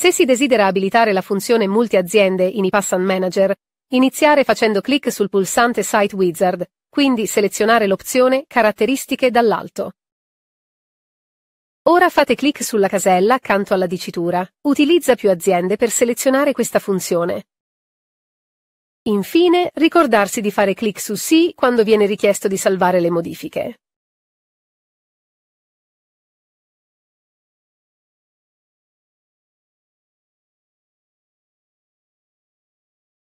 Se si desidera abilitare la funzione multi-aziende in IPassan Manager, iniziare facendo clic sul pulsante Site Wizard, quindi selezionare l'opzione Caratteristiche dall'alto. Ora fate clic sulla casella accanto alla dicitura Utilizza più aziende per selezionare questa funzione. Infine, ricordarsi di fare clic su Sì quando viene richiesto di salvare le modifiche.